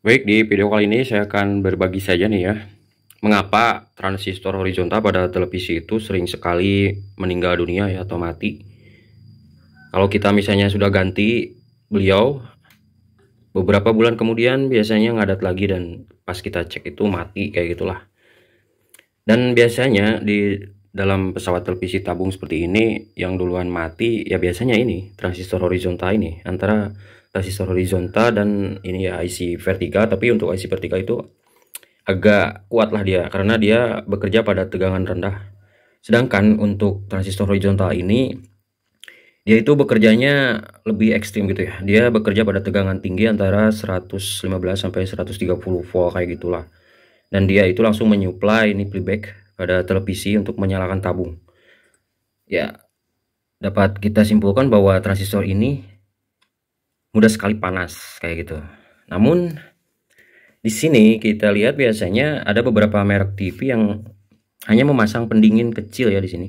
Baik, di video kali ini saya akan berbagi saja nih ya. Mengapa transistor horizontal pada televisi itu sering sekali meninggal dunia ya atau mati. Kalau kita misalnya sudah ganti beliau, beberapa bulan kemudian biasanya ngadat lagi dan pas kita cek itu mati kayak gitulah. Dan biasanya di dalam pesawat televisi tabung seperti ini yang duluan mati ya biasanya ini transistor horizontal ini antara Transistor horizontal dan ini ya IC vertikal tapi untuk IC vertikal itu agak kuat lah dia karena dia bekerja pada tegangan rendah sedangkan untuk transistor horizontal ini dia itu bekerjanya lebih ekstrim gitu ya dia bekerja pada tegangan tinggi antara 115 sampai 130 volt kayak gitulah dan dia itu langsung menyuplai ini playback pada televisi untuk menyalakan tabung ya dapat kita simpulkan bahwa transistor ini mudah sekali panas kayak gitu. Namun di sini kita lihat biasanya ada beberapa merek TV yang hanya memasang pendingin kecil ya di sini.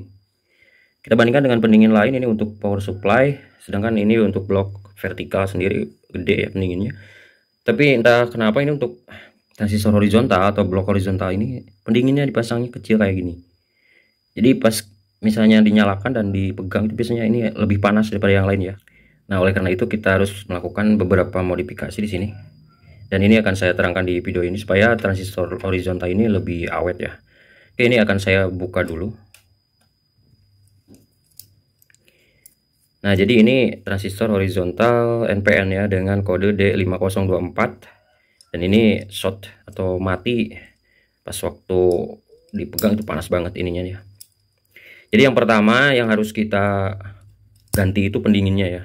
Kita bandingkan dengan pendingin lain ini untuk power supply, sedangkan ini untuk blok vertikal sendiri gede ya pendinginnya. Tapi entah kenapa ini untuk transistor horizontal atau blok horizontal ini pendinginnya dipasangnya kecil kayak gini. Jadi pas misalnya dinyalakan dan dipegang itu biasanya ini lebih panas daripada yang lain ya. Nah, oleh karena itu kita harus melakukan beberapa modifikasi di sini. Dan ini akan saya terangkan di video ini supaya transistor horizontal ini lebih awet ya. Oke, ini akan saya buka dulu. Nah, jadi ini transistor horizontal NPN ya dengan kode D5024. Dan ini short atau mati pas waktu dipegang itu panas banget ininya ya. Jadi yang pertama yang harus kita ganti itu pendinginnya ya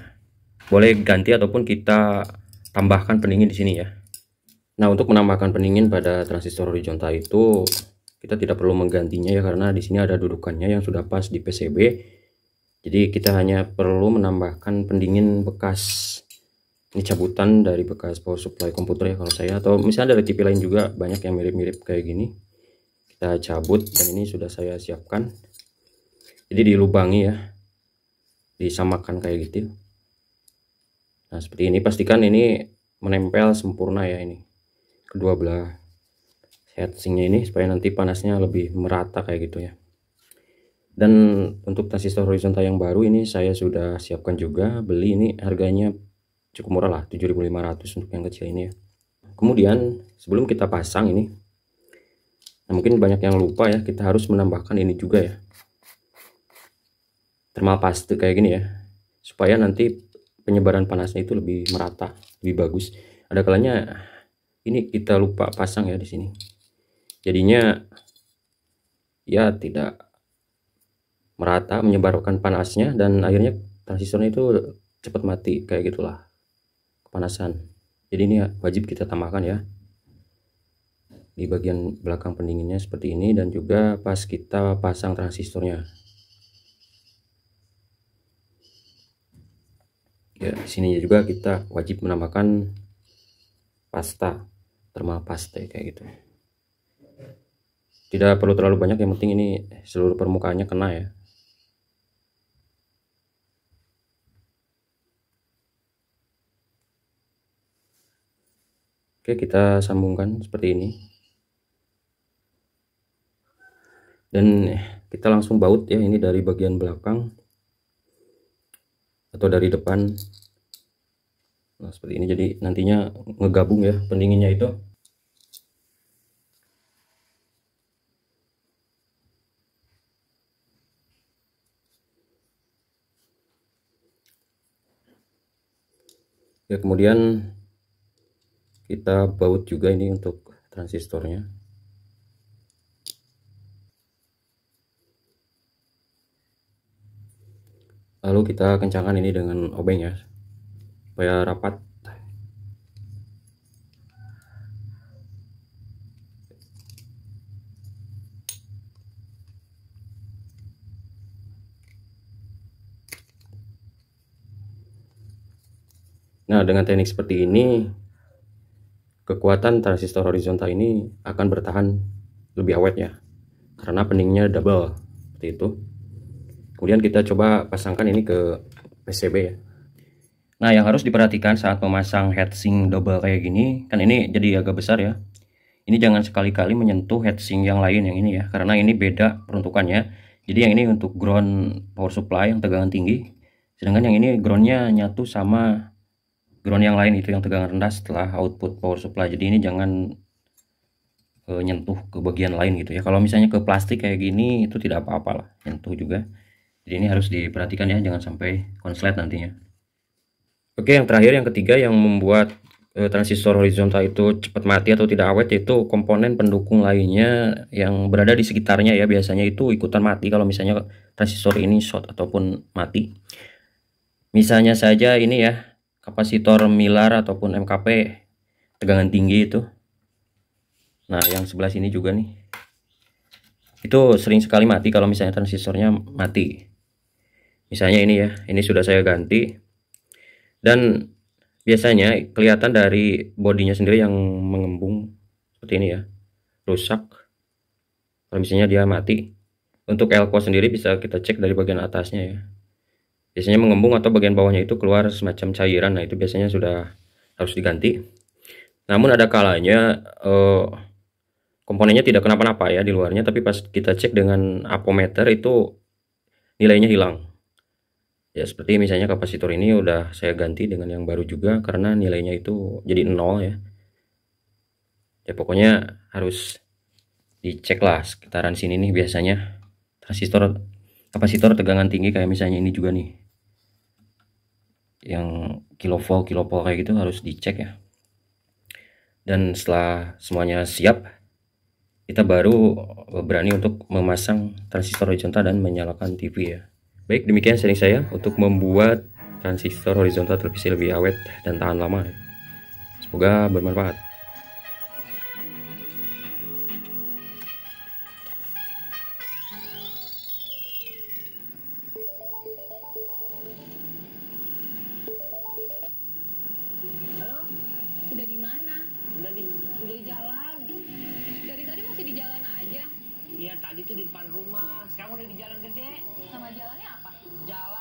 boleh ganti ataupun kita tambahkan pendingin di sini ya nah untuk menambahkan pendingin pada transistor horizontal itu kita tidak perlu menggantinya ya karena di sini ada dudukannya yang sudah pas di PCB jadi kita hanya perlu menambahkan pendingin bekas ini cabutan dari bekas power supply komputer ya kalau saya atau misalnya dari TV lain juga banyak yang mirip-mirip kayak gini kita cabut dan ini sudah saya siapkan jadi dilubangi ya disamakan kayak gitu Nah, seperti ini pastikan ini menempel sempurna ya ini. Kedua belah heatsingnya ini supaya nanti panasnya lebih merata kayak gitu ya. Dan untuk transistor horizontal yang baru ini saya sudah siapkan juga, beli ini harganya cukup murah lah, 7.500 untuk yang kecil ini ya. Kemudian sebelum kita pasang ini Nah, mungkin banyak yang lupa ya, kita harus menambahkan ini juga ya. Thermal paste kayak gini ya. Supaya nanti penyebaran panasnya itu lebih merata lebih bagus ada kalanya ini kita lupa pasang ya di sini jadinya ya tidak merata menyebarkan panasnya dan akhirnya transistor itu cepat mati kayak gitulah kepanasan jadi ini wajib kita tambahkan ya di bagian belakang pendinginnya seperti ini dan juga pas kita pasang transistornya ya di sini juga kita wajib menambahkan pasta thermal paste kayak gitu tidak perlu terlalu banyak yang penting ini seluruh permukaannya kena ya Oke kita sambungkan seperti ini dan kita langsung baut ya ini dari bagian belakang atau dari depan nah seperti ini jadi nantinya ngegabung ya pendinginnya itu ya kemudian kita baut juga ini untuk transistornya lalu kita kencangkan ini dengan obeng ya supaya rapat Nah, dengan teknik seperti ini, kekuatan transistor horizontal ini akan bertahan lebih awet ya, karena peningnya double, seperti itu kemudian kita coba pasangkan ini ke PCB ya nah yang harus diperhatikan saat memasang heatsink double kayak gini kan ini jadi agak besar ya ini jangan sekali-kali menyentuh heatsink yang lain yang ini ya karena ini beda peruntukannya jadi yang ini untuk ground power supply yang tegangan tinggi sedangkan yang ini groundnya nyatu sama ground yang lain itu yang tegangan rendah setelah output power supply jadi ini jangan e, nyentuh ke bagian lain gitu ya kalau misalnya ke plastik kayak gini itu tidak apa-apa lah nyentuh juga jadi ini harus diperhatikan ya jangan sampai konslet nantinya oke yang terakhir yang ketiga yang membuat e, transistor horizontal itu cepat mati atau tidak awet yaitu komponen pendukung lainnya yang berada di sekitarnya ya biasanya itu ikutan mati kalau misalnya transistor ini short ataupun mati misalnya saja ini ya kapasitor milar ataupun MKP tegangan tinggi itu nah yang sebelah sini juga nih itu sering sekali mati kalau misalnya transistornya mati misalnya ini ya ini sudah saya ganti dan biasanya kelihatan dari bodinya sendiri yang mengembung seperti ini ya rusak kalau misalnya dia mati untuk elko sendiri bisa kita cek dari bagian atasnya ya biasanya mengembung atau bagian bawahnya itu keluar semacam cairan nah itu biasanya sudah harus diganti namun ada kalanya eh, komponennya tidak kenapa-napa ya di luarnya tapi pas kita cek dengan apometer itu nilainya hilang ya seperti misalnya kapasitor ini udah saya ganti dengan yang baru juga karena nilainya itu jadi nol ya ya pokoknya harus dicek lah sekitaran sini nih biasanya transistor kapasitor tegangan tinggi kayak misalnya ini juga nih yang kilovolt kilovolt kayak gitu harus dicek ya dan setelah semuanya siap kita baru berani untuk memasang transistor horizontal dan menyalakan TV ya Baik, demikian sharing saya untuk membuat transistor horizontal televisi lebih awet dan tahan lama. Semoga bermanfaat. Iya tadi tuh di depan rumah. Sekarang udah di jalan gede. sama jalannya apa? Jalan